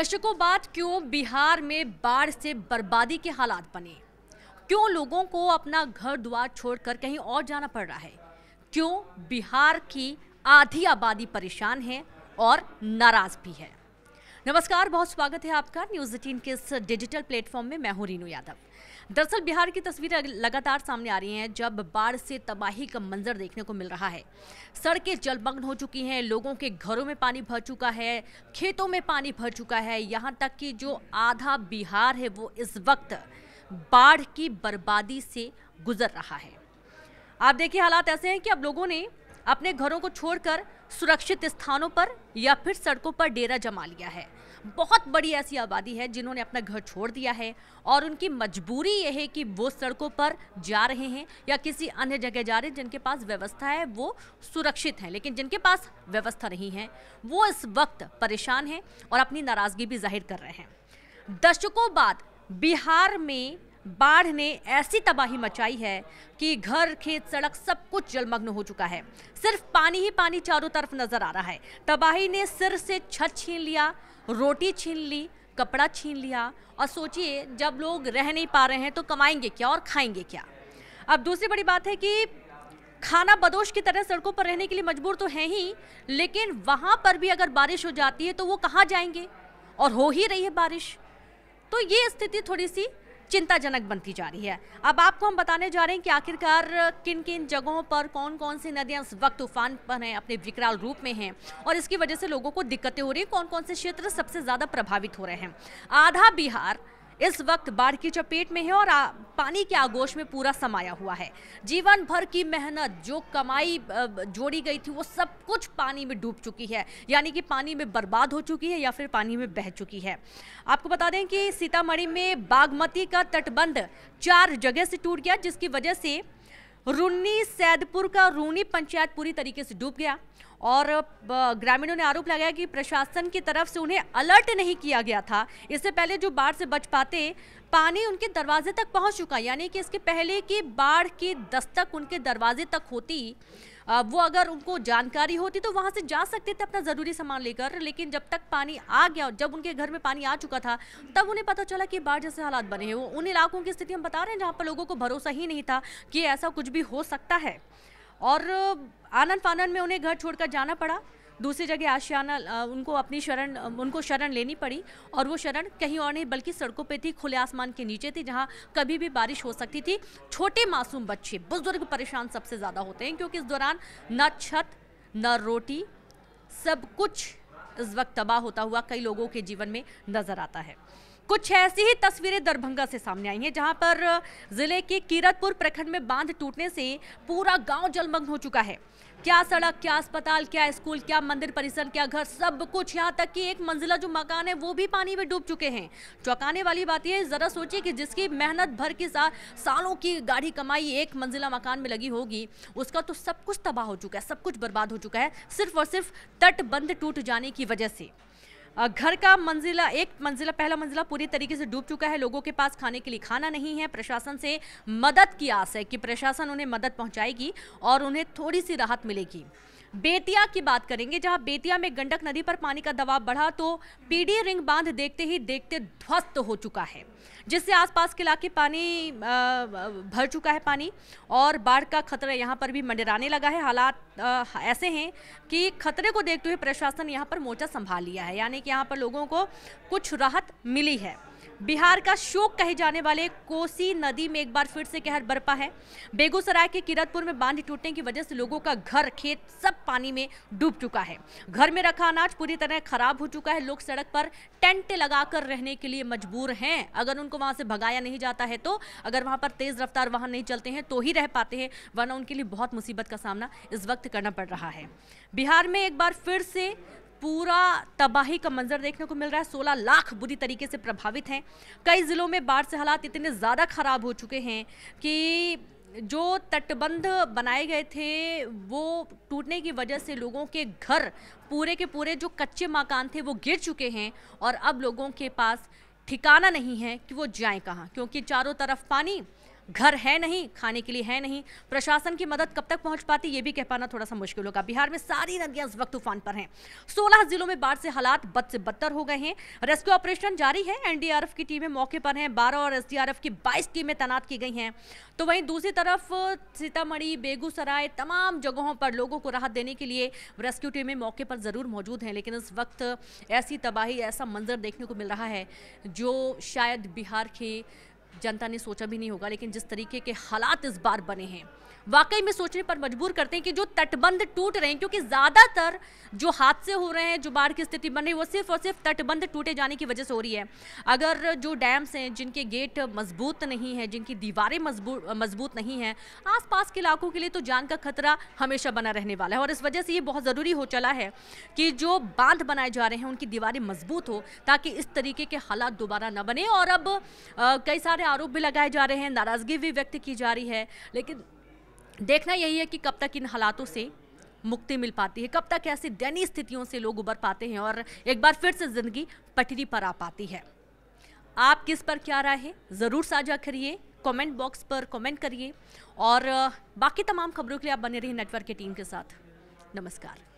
दशकों बाद क्यों बिहार में बाढ़ से बर्बादी के हालात बने क्यों लोगों को अपना घर द्वार छोड़कर कहीं और जाना पड़ रहा है क्यों बिहार की आधी आबादी परेशान है और नाराज भी है नमस्कार बहुत स्वागत है आपका न्यूज एटीन के इस डिजिटल प्लेटफॉर्म में मैं हूं रीनू यादव दरअसल बिहार की तस्वीरें लगातार सामने आ रही हैं जब बाढ़ से तबाही का मंजर देखने को मिल रहा है सड़कें जलमग्न हो चुकी हैं लोगों के घरों में पानी भर चुका है खेतों में पानी भर चुका है यहाँ तक कि जो आधा बिहार है वो इस वक्त बाढ़ की बर्बादी से गुजर रहा है आप देखिए हालात ऐसे हैं कि अब लोगों ने अपने घरों को छोड़कर सुरक्षित स्थानों पर या फिर सड़कों पर डेरा जमा लिया है बहुत बड़ी ऐसी आबादी है जिन्होंने अपना घर छोड़ दिया है और उनकी मजबूरी यह है कि वो सड़कों पर जा रहे हैं या किसी अन्य जगह जा रहे हैं जिनके पास व्यवस्था है वो सुरक्षित हैं लेकिन जिनके पास व्यवस्था नहीं है वो इस वक्त परेशान हैं और अपनी नाराज़गी भी जाहिर कर रहे हैं दशकों बाद बिहार में बाढ़ ने ऐसी तबाही मचाई है कि घर खेत सड़क सब कुछ जलमग्न हो चुका है सिर्फ पानी ही पानी चारों तरफ नजर आ रहा है तबाही ने सिर से छत छीन लिया रोटी छीन ली कपड़ा छीन लिया और सोचिए जब लोग रह नहीं पा रहे हैं तो कमाएंगे क्या और खाएंगे क्या अब दूसरी बड़ी बात है कि खाना बदोश की तरह सड़कों पर रहने के लिए मजबूर तो है ही लेकिन वहाँ पर भी अगर बारिश हो जाती है तो वो कहाँ जाएंगे और हो ही रही है बारिश तो ये स्थिति थोड़ी सी चिंताजनक बनती जा रही है अब आपको हम बताने जा रहे हैं कि आखिरकार किन किन जगहों पर कौन कौन सी नदियां इस वक्त तूफान पर हैं अपने विकराल रूप में हैं और इसकी वजह से लोगों को दिक्कतें हो रही हैं कौन कौन से क्षेत्र सबसे ज़्यादा प्रभावित हो रहे हैं आधा बिहार इस वक्त बाढ़ की चपेट में है और आ, पानी के आगोश में पूरा समाया हुआ है जीवन भर की मेहनत जो कमाई जोड़ी गई थी वो सब कुछ पानी में डूब चुकी है यानी कि पानी में बर्बाद हो चुकी है या फिर पानी में बह चुकी है आपको बता दें कि सीतामढ़ी में बागमती का तटबंध चार जगह से टूट गया जिसकी वजह से रुन्नी सैदपुर का रूनी पंचायत पूरी तरीके से डूब गया और ग्रामीणों ने आरोप लगाया कि प्रशासन की तरफ से उन्हें अलर्ट नहीं किया गया था इससे पहले जो बाढ़ से बच पाते पानी उनके दरवाजे तक पहुंच चुका यानी कि इसके पहले कि बाढ़ की दस्तक उनके दरवाजे तक होती वो अगर उनको जानकारी होती तो वहाँ से जा सकते थे अपना ज़रूरी सामान लेकर लेकिन जब तक पानी आ गया जब उनके घर में पानी आ चुका था तब उन्हें पता चला कि बाढ़ जैसे हालात बने हैं वो उन इलाकों की स्थिति हम बता रहे हैं जहाँ पर लोगों को भरोसा ही नहीं था कि ऐसा कुछ भी हो सकता है और आनंद फानंद में उन्हें घर छोड़कर जाना पड़ा दूसरी जगह आशियाना उनको अपनी शरण उनको शरण लेनी पड़ी और वो शरण कहीं और नहीं बल्कि सड़कों पर थी खुले आसमान के नीचे थी जहाँ कभी भी बारिश हो सकती थी छोटे मासूम बच्चे बुजुर्ग परेशान सबसे ज़्यादा होते हैं क्योंकि इस दौरान न छत न रोटी सब कुछ इस वक्त तबाह होता हुआ कई लोगों के जीवन में नजर आता है कुछ ऐसी ही तस्वीरें दरभंगा से सामने आई हैं जहां पर जिले के कीरतपुर प्रखंड में बांध टूटने से पूरा गांव जलमग्न हो चुका है क्या सड़क क्या अस्पताल क्या स्कूल क्या मंदिर परिसर क्या घर सब कुछ यहाँ तक कि एक मंजिला जो मकान है वो भी पानी में डूब चुके हैं चौंकाने वाली बात यह जरा सोचिए कि जिसकी मेहनत भर के साथ सालों की गाढ़ी कमाई एक मंजिला मकान में लगी होगी उसका तो सब कुछ तबाह हो चुका है सब कुछ बर्बाद हो चुका है सिर्फ और सिर्फ तटबंध टूट जाने की वजह से घर का मंजिला एक मंजिला पहला मंजिला पूरी तरीके से डूब चुका है लोगों के पास खाने के लिए खाना नहीं है प्रशासन से मदद की आस है कि प्रशासन उन्हें मदद पहुंचाएगी और उन्हें थोड़ी सी राहत मिलेगी बेतिया की बात करेंगे जहां बेतिया में गंडक नदी पर पानी का दबाव बढ़ा तो पीडी रिंग बांध देखते ही देखते ध्वस्त हो चुका है जिससे आसपास के इलाके पानी भर चुका है पानी और बाढ़ का खतरा यहाँ पर भी मंडराने लगा है हालात ऐसे हैं कि खतरे को देखते हुए प्रशासन यहाँ पर मोर्चा संभाल लिया है यानी कि यहाँ पर लोगों को कुछ राहत मिली है बिहार का शोक कहे जाने वाले कोसी नदी में एक बार फिर से कहर बरपा है बेगूसराय के किरतपुर में बांध टूटने की वजह से लोगों का घर खेत सब पानी में डूब चुका है घर में रखा अनाज पूरी तरह खराब हो चुका है लोग सड़क पर टेंट लगाकर रहने के लिए मजबूर हैं अगर उनको वहां से भगाया नहीं जाता है तो अगर वहां पर तेज रफ्तार वाहन नहीं चलते हैं तो ही रह पाते हैं वरना उनके लिए बहुत मुसीबत का सामना इस वक्त करना पड़ रहा है बिहार में एक बार फिर से पूरा तबाही का मंजर देखने को मिल रहा है सोलह लाख बुरी तरीके से प्रभावित हैं कई ज़िलों में बाढ़ से हालात इतने ज़्यादा ख़राब हो चुके हैं कि जो तटबंध बनाए गए थे वो टूटने की वजह से लोगों के घर पूरे के पूरे जो कच्चे मकान थे वो गिर चुके हैं और अब लोगों के पास ठिकाना नहीं है कि वो जाएं कहाँ क्योंकि चारों तरफ पानी घर है नहीं खाने के लिए है नहीं प्रशासन की मदद कब तक पहुंच पाती ये भी कह पाना थोड़ा सा मुश्किल होगा बिहार में सारी नदियां इस वक्त तूफान पर हैं 16 जिलों में बाढ़ से हालात बद से बदतर हो गए हैं रेस्क्यू ऑपरेशन जारी है एनडीआरएफ की टीमें मौके पर हैं बारह और एसडीआरएफ की बाईस टीमें तैनात की गई हैं तो वहीं दूसरी तरफ सीतामढ़ी बेगूसराय तमाम जगहों पर लोगों को राहत देने के लिए रेस्क्यू टीमें मौके पर ज़रूर मौजूद हैं लेकिन इस वक्त ऐसी तबाही ऐसा मंजर देखने को मिल रहा है जो शायद बिहार के जनता ने सोचा भी नहीं होगा लेकिन जिस तरीके के हालात इस बार बने हैं वाकई में सोचने पर मजबूर करते हैं कि जो तटबंध टूट रहे हैं क्योंकि ज़्यादातर जो हादसे हो रहे हैं जो बाढ़ की स्थिति बन रही है वो सिर्फ और सिर्फ तटबंध टूटे जाने की वजह से हो रही है अगर जो डैम्स हैं जिनके गेट मजबूत नहीं हैं जिनकी दीवारें मजबूत मजबूत नहीं हैं आसपास के इलाकों के लिए तो जान का खतरा हमेशा बना रहने वाला है और इस वजह से ये बहुत ज़रूरी हो चला है कि जो बांध बनाए जा रहे हैं उनकी दीवारें मजबूत हो ताकि इस तरीके के हालात दोबारा न बने और अब कई सारे सारे आरोप भी लगाए जा रहे हैं नाराज़गी भी व्यक्त की जा रही है लेकिन देखना यही है कि कब तक इन हालातों से मुक्ति मिल पाती है कब तक ऐसी दैनीय स्थितियों से लोग उबर पाते हैं और एक बार फिर से ज़िंदगी पटरी पर आ पाती है आप किस पर क्या राय है ज़रूर साझा करिए कमेंट बॉक्स पर कमेंट करिए और बाकी तमाम खबरों के लिए आप बने रहिए नेटवर्क की टीम के साथ नमस्कार